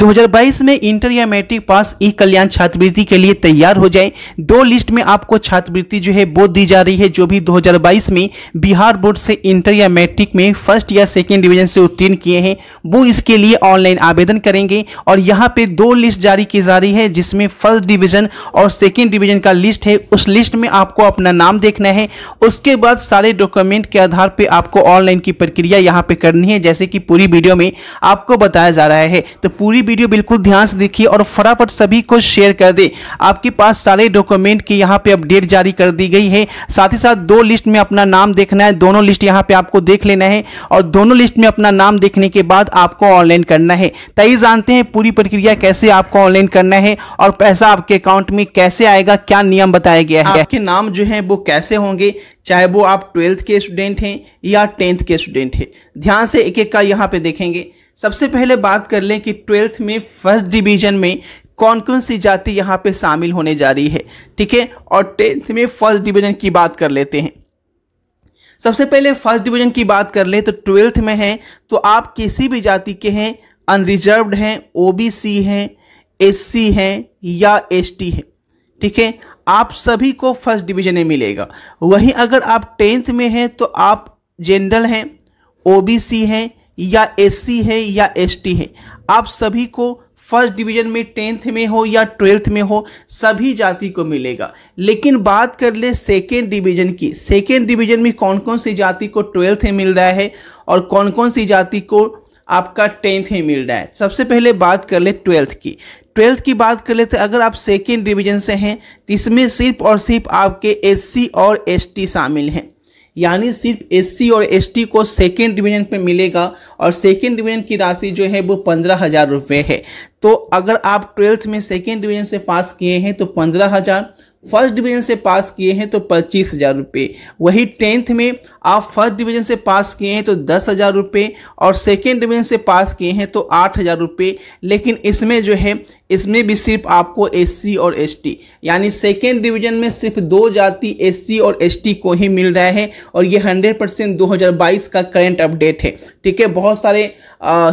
2022 में इंटर या matric pass ई कल्याण छात्रवृत्ति के लिए तैयार हो जाए दो लिस्ट में आपको छात्रवृत्ति जो है वो दी जा रही है जो भी 2022 में बिहार बोर्ड से इंटर या मैट्रिक में फर्स्ट या सेकेंड डिवीजन से उत्तीर्ण किए हैं वो इसके लिए ऑनलाइन आवेदन करेंगे और यहाँ पे दो लिस्ट जारी की जा रही है जिसमें फर्स्ट डिविजन और सेकेंड डिवीजन का लिस्ट है उस लिस्ट में आपको अपना नाम देखना है उसके बाद सारे डॉक्यूमेंट के आधार पर आपको ऑनलाइन की प्रक्रिया यहाँ पे करनी है जैसे कि पूरी वीडियो में आपको बताया जा रहा है तो पूरी पूरी वीडियो बिल्कुल ध्यान से देखिए और फटाफट सभी को शेयर कर दे आपके पास सारे डॉक्यूमेंट की यहाँ पे अपडेट जारी कर दी गई है साथ ही साथ दो लिस्ट में अपना नाम देखना है दोनों लिस्ट यहाँ पे आपको देख लेना है और दोनों लिस्ट में अपना नाम देखने के बाद आपको ऑनलाइन करना है तय तो जानते हैं पूरी प्रक्रिया कैसे आपको ऑनलाइन करना है और पैसा आपके अकाउंट में कैसे आएगा क्या नियम बताया गया है आपके नाम जो है वो कैसे होंगे चाहे वो आप ट्वेल्थ के स्टूडेंट हैं या टेंथ के स्टूडेंट हैं ध्यान से एक एक का यहाँ पे देखेंगे सबसे पहले बात कर लें कि ट्वेल्थ में फर्स्ट डिवीजन में कौन कौन सी जाति यहाँ पे शामिल होने जा रही है ठीक है और टेंथ में फर्स्ट डिवीजन की बात कर लेते हैं सबसे पहले फर्स्ट डिवीजन की बात कर लें तो ट्वेल्थ में हैं तो आप किसी भी जाति के हैं अनरिजर्व हैं ओबीसी हैं एससी हैं या एसटी हैं ठीक है आप सभी को फर्स्ट डिवीजन में मिलेगा वहीं अगर आप टेंथ में हैं तो आप जनरल हैं ओबीसी हैं या एससी हैं या एसटी हैं आप सभी को फर्स्ट डिवीजन में टेंथ में हो या ट्वेल्थ में हो सभी जाति को मिलेगा लेकिन बात कर ले सेकेंड डिवीजन की सेकेंड डिवीजन में कौन कौन सी जाति को ट्वेल्थ में मिल रहा है और कौन कौन सी जाति को आपका टेंथ में मिल रहा है सबसे पहले बात कर ले ट्वेल्थ की ट्वेल्थ की बात कर ले तो अगर आप सेकेंड डिवीजन से हैं तो इसमें सिर्फ और सिर्फ आपके एससी और एसटी शामिल हैं यानी सिर्फ एससी और एसटी को सेकेंड डिवीजन पे मिलेगा और सेकेंड डिवीजन की राशि जो है वो पंद्रह हज़ार रुपये है तो अगर आप ट्वेल्थ में सेकेंड डिवीजन से पास किए हैं तो पंद्रह हज़ार फर्स्ट डिवीजन से पास किए हैं तो पच्चीस हज़ार रुपये वही टेंथ में आप फर्स्ट डिवीजन से पास किए हैं तो दस हज़ार रुपये और सेकेंड डिवीजन से पास किए हैं तो आठ हज़ार रुपये लेकिन इसमें जो है इसमें भी सिर्फ आपको एससी और एसटी यानी सेकेंड डिवीजन में सिर्फ दो जाति एससी और एसटी को ही मिल रहा है और ये हंड्रेड परसेंट दो का करेंट अपडेट है ठीक है बहुत सारे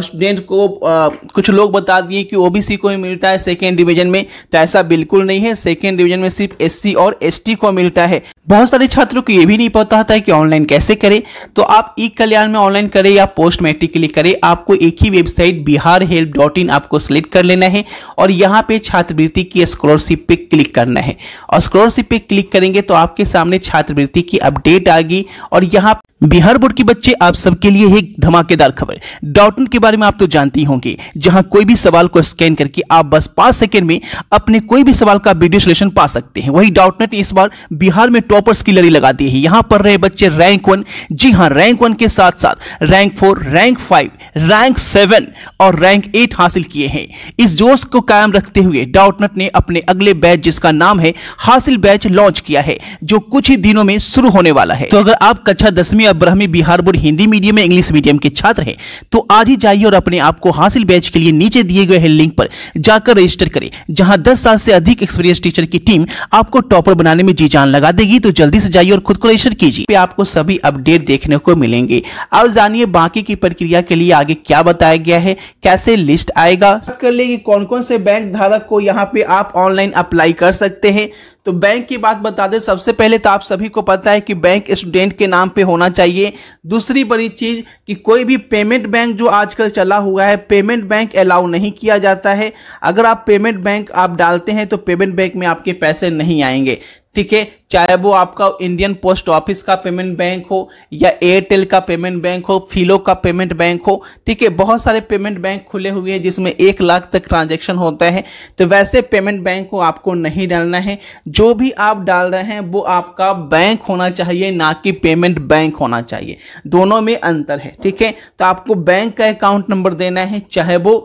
स्टूडेंट को आ, कुछ लोग बता दिए कि ओबीसी को ही मिलता है सेकेंड डिवीजन में तो ऐसा बिल्कुल नहीं है सेकेंड डिवीजन में सिर्फ एससी और एसटी को मिलता है बहुत सारे छात्रों को यह भी नहीं पता होता है कि ऑनलाइन कैसे करें तो आप ई कल्याण में ऑनलाइन करें या पोस्ट मैट्रिक के लिए करें आपको एक ही website Bihar help dot in आपको सिलेक्ट कर लेना है और यहाँ पे छात्रवृत्ति की स्कॉलरशिप पे क्लिक करना है और स्कॉलरशिप पे क्लिक करेंगे तो आपके सामने छात्रवृत्ति की अपडेट आ गई और यहाँ बिहार बोर्ड के बच्चे आप सबके लिए एक धमाकेदार खबर डॉट इन के बारे में आप तो जानती होंगी जहाँ कोई भी सवाल को स्कैन करके आप बस पांच सेकेंड में अपने कोई भी सवाल का वीडियो सोल्यूशन पा सकते हैं हैं वही डाउटनेट इस बार बिहार में टॉपर्स की लड़ी लगा दी है यहां पर रहे बच्चे रैंक वन जी हां रैंक वन के साथ साथ rank four rank five rank seven और रैंक एट हासिल किए हैं इस जोश को कायम रखते हुए डाउटनेट ने अपने अगले बैच जिसका नाम है हासिल बैच लॉन्च किया है जो कुछ ही दिनों में शुरू होने वाला है तो अगर आप कक्षा दसवीं या ब्रह्मी बिहार बोर्ड हिंदी मीडियम में इंग्लिश मीडियम के छात्र हैं तो आज ही जाइए और अपने आप को हासिल बैच के लिए नीचे दिए गए लिंक पर जाकर रजिस्टर करें जहां दस साल से अधिक एक्सपीरियंस टीचर की टीम आप आपको टॉपर बनाने में जी जान लगा देगी तो जल्दी से जाइए और खुद को रजिस्टर कीजिए पे आपको सभी अपडेट देखने को मिलेंगे अब जानिए बाकी की प्रक्रिया के लिए आगे क्या बताया गया है कैसे लिस्ट आएगा कर लेगी कौन कौन से बैंक धारक को यहाँ पे आप ऑनलाइन अप्लाई कर सकते हैं तो बैंक की बात बता दें सबसे पहले तो आप सभी को पता है कि बैंक स्टूडेंट के नाम पे होना चाहिए दूसरी बड़ी चीज़ कि कोई भी पेमेंट बैंक जो आजकल चला हुआ है पेमेंट बैंक अलाउ नहीं किया जाता है अगर आप पेमेंट बैंक आप डालते हैं तो पेमेंट बैंक में आपके पैसे नहीं आएंगे ठीक है चाहे वो आपका इंडियन पोस्ट ऑफिस का पेमेंट बैंक हो या एयरटेल का पेमेंट बैंक हो फिलो का पेमेंट बैंक हो ठीक है बहुत सारे पेमेंट बैंक खुले हुए हैं जिसमें एक लाख तक ट्रांजैक्शन होता है तो वैसे पेमेंट बैंक को आपको नहीं डालना है जो भी आप डाल रहे हैं वो आपका बैंक होना चाहिए ना कि पेमेंट बैंक होना चाहिए दोनों में अंतर है ठीक है तो आपको बैंक का अकाउंट नंबर देना है चाहे वो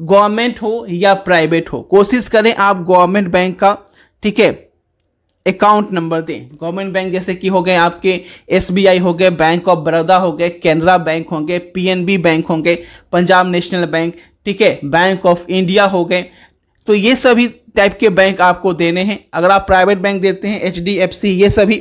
गवर्नमेंट हो या प्राइवेट हो कोशिश करें आप गवर्नमेंट बैंक का ठीक है अकाउंट नंबर दें गवर्नमेंट बैंक जैसे कि हो गए आपके एसबीआई हो गए बैंक ऑफ बड़ौदा हो गए कैनरा बैंक होंगे पीएनबी बैंक होंगे पंजाब नेशनल बैंक ठीक है बैंक ऑफ इंडिया हो गए तो ये सभी टाइप के बैंक आपको देने हैं अगर आप प्राइवेट बैंक देते हैं एच ये सभी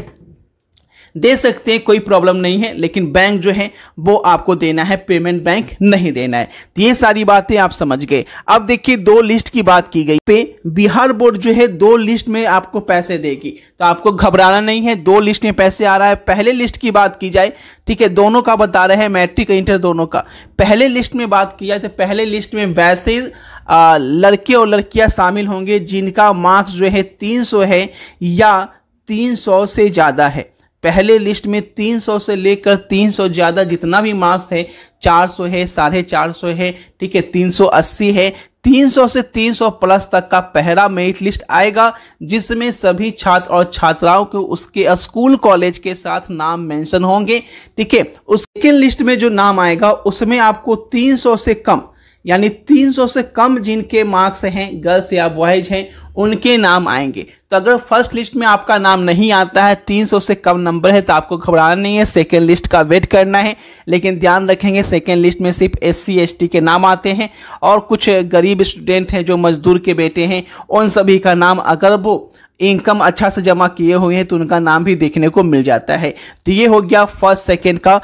दे सकते हैं कोई प्रॉब्लम नहीं है लेकिन बैंक जो है वो आपको देना है पेमेंट बैंक नहीं देना है तो ये सारी बातें आप समझ गए अब देखिए दो लिस्ट की बात की गई पे बिहार बोर्ड जो है दो लिस्ट में आपको पैसे देगी तो आपको घबराना नहीं है दो लिस्ट में पैसे आ रहा है पहले लिस्ट की बात की जाए ठीक है दोनों का बता रहे हैं मैट्रिक इंटर दोनों का पहले लिस्ट में बात की जाए तो पहले लिस्ट में वैसे आ, लड़के और लड़कियां शामिल होंगे जिनका मार्क्स जो है 300 है या 300 से ज़्यादा है पहले लिस्ट में 300 से लेकर 300 ज़्यादा जितना भी मार्क्स है 400 है साढ़े चार सौ है ठीक है 380 है 300 से 300 प्लस तक का पहला मेरिट लिस्ट आएगा जिसमें सभी छात्र और छात्राओं के उसके स्कूल कॉलेज के साथ नाम मेंशन होंगे ठीक है उस सेकेंड लिस्ट में जो नाम आएगा उसमें आपको 300 से कम यानी 300 से कम जिनके मार्क्स हैं गर्ल्स या बॉयज हैं उनके नाम आएंगे तो अगर फर्स्ट लिस्ट में आपका नाम नहीं आता है 300 से कम नंबर है तो आपको घबराना नहीं है सेकेंड लिस्ट का वेट करना है लेकिन ध्यान रखेंगे सेकेंड लिस्ट में सिर्फ एस सी के नाम आते हैं और कुछ गरीब स्टूडेंट हैं जो मजदूर के बेटे हैं उन सभी का नाम अगर वो इनकम अच्छा से जमा किए हुए हैं तो उनका नाम भी देखने को मिल जाता है तो ये हो गया फर्स्ट सेकेंड का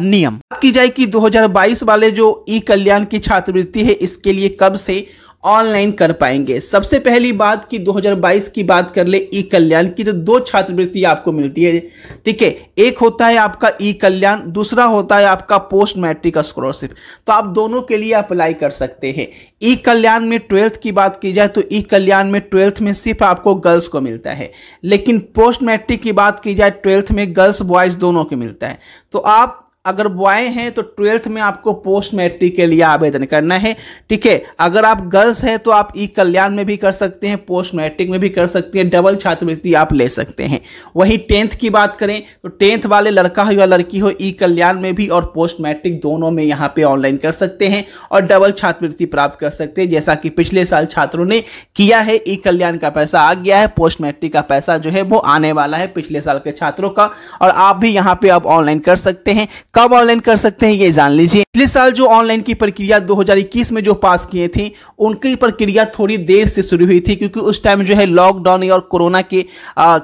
नियम बात की जाए कि 2022 वाले जो ई कल्याण की छात्रवृत्ति है इसके लिए कब से ऑनलाइन कर पाएंगे सबसे पहली बात कि 2022 की बात कर ले ई कल्याण की तो दो छात्रवृत्ति आपको मिलती है ठीक है एक होता है आपका ई कल्याण दूसरा होता है आपका पोस्ट मैट्रिक स्कॉलरशिप तो आप दोनों के लिए अप्लाई कर सकते हैं ई कल्याण में ट्वेल्थ की बात की जाए तो ई कल्याण में ट्वेल्थ में सिर्फ आपको गर्ल्स को मिलता है लेकिन पोस्ट मैट्रिक की बात की जाए ट्वेल्थ में गर्ल्स बॉयज़ दोनों को मिलता है तो आप अगर बॉय हैं तो ट्वेल्थ में आपको पोस्ट मैट्रिक के लिए आवेदन करना है ठीक है अगर आप गर्ल्स हैं तो आप ई कल्याण में भी कर सकते हैं पोस्ट मैट्रिक में भी कर सकते हैं डबल छात्रवृत्ति आप ले सकते हैं वहीं टेंथ की बात करें तो टेंथ वाले लड़का हो या लड़की हो ई कल्याण में भी और पोस्ट मैट्रिक दोनों में यहाँ पर ऑनलाइन कर सकते हैं और डबल छात्रवृत्ति प्राप्त कर सकते हैं जैसा कि पिछले साल छात्रों ने किया है ई कल्याण का पैसा आ गया है पोस्ट मैट्रिक का पैसा जो है वो आने वाला है पिछले साल के छात्रों का और आप भी यहाँ पर आप ऑनलाइन कर सकते हैं कब ऑनलाइन कर सकते हैं ये जान लीजिए पिछले साल जो ऑनलाइन की प्रक्रिया 2021 में जो पास किए थे उनकी प्रक्रिया थोड़ी देर से शुरू हुई थी क्योंकि उस टाइम जो है लॉकडाउन और कोरोना के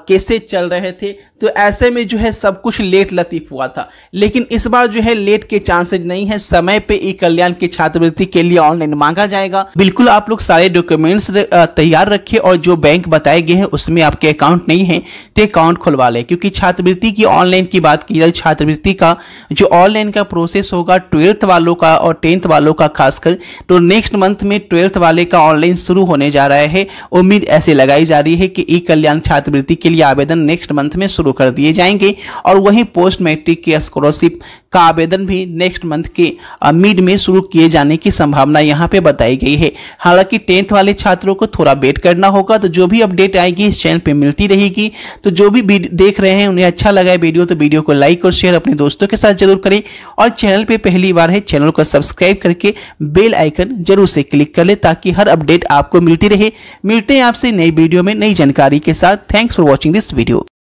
केसेज चल रहे थे तो ऐसे में जो है सब कुछ लेट लतीफ हुआ था लेकिन इस बार जो है लेट के चांसेज नहीं है समय पे ई कल्याण के छात्रवृत्ति के लिए ऑनलाइन मांगा जाएगा बिल्कुल आप लोग सारे डॉक्यूमेंट्स तैयार रखिए और जो बैंक बताए गए हैं उसमें आपके अकाउंट नहीं है तो अकाउंट खुलवा लें क्योंकि छात्रवृत्ति की ऑनलाइन की बात की जाए छात्रवृत्ति का जो ऑनलाइन का प्रोसेस होगा ट्वेल्थ ट्वेल्थ वालों का और टेंथ वालों का खासकर तो नेक्स्ट मंथ में ट्वेल्थ वाले का ऑनलाइन शुरू होने जा रहा है उम्मीद ऐसे लगाई जा रही है कि ई कल्याण छात्रवृत्ति के लिए आवेदन नेक्स्ट मंथ में शुरू कर दिए जाएंगे और वहीं पोस्ट मैट्रिक की स्कॉलरशिप का आवेदन भी नेक्स्ट मंथ के मिड में शुरू किए जाने की संभावना यहाँ पे बताई गई है हालांकि टेंथ वाले छात्रों को थोड़ा वेट करना होगा तो जो भी अपडेट आएगी इस चैनल पे मिलती रहेगी तो जो भी देख रहे हैं उन्हें अच्छा लगा है वीडियो तो वीडियो को लाइक और शेयर अपने दोस्तों के साथ जरूर करें और चैनल पे पहली बार पहचान है चैनल को सब्सक्राइब करके बेल आइकन जरूर से क्लिक कर ले ताकि हर अपडेट आपको मिलती रहे मिलते हैं आपसे नई वीडियो में नई जानकारी के साथ thanks for watching this video